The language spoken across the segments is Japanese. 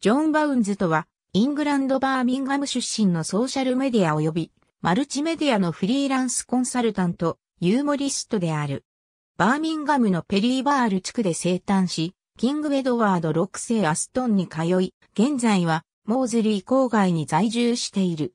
ジョン・バウンズとは、イングランド・バーミンガム出身のソーシャルメディア及び、マルチメディアのフリーランスコンサルタント、ユーモリストである。バーミンガムのペリーバール地区で生誕し、キング・エドワード6世アストンに通い、現在は、モーズリー郊外に在住している。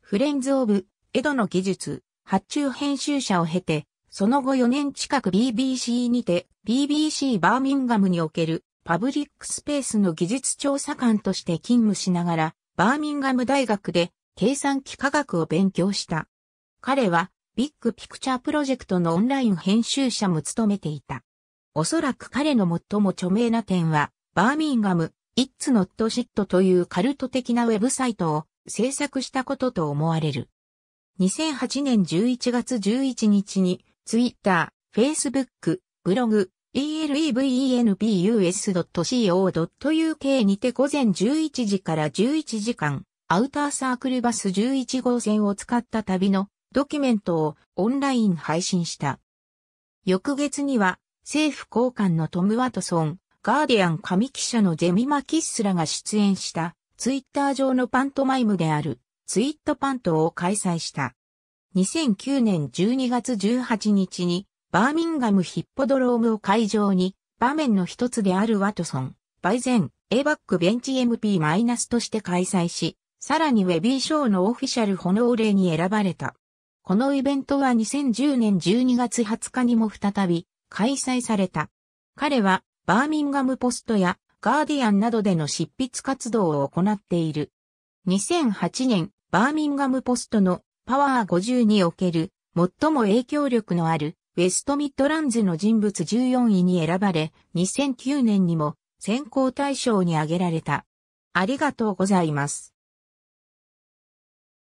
フレンズ・オブ・エドの技術、発注編集者を経て、その後4年近く BBC にて、BBC バーミンガムにおけるパブリックスペースの技術調査官として勤務しながら、バーミンガム大学で計算機科学を勉強した。彼は、ビッグピクチャープロジェクトのオンライン編集者も務めていた。おそらく彼の最も著名な点は、バーミンガム、イッツノットシットというカルト的なウェブサイトを制作したことと思われる。2008年11月11日に、ツイッター、フェイスブック、ブログ、e l e v e n b u s c o u k にて午前11時から11時間、アウターサークルバス11号線を使った旅のドキュメントをオンライン配信した。翌月には政府高官のトム・ワトソン、ガーディアン紙記者のゼミマ・キッスらが出演したツイッター上のパントマイムであるツイットパントを開催した。2009年12月18日にバーミンガムヒッポドロームを会場に、場面の一つであるワトソン、バイゼン、A バックベンチ MP- として開催し、さらにウェビーショーのオフィシャルホノーレに選ばれた。このイベントは2010年12月20日にも再び開催された。彼はバーミンガムポストやガーディアンなどでの執筆活動を行っている。2008年、バーミンガムポストのパワー50における最も影響力のあるウェストミッドランズの人物14位に選ばれ、2009年にも選考対象に挙げられた。ありがとうございます。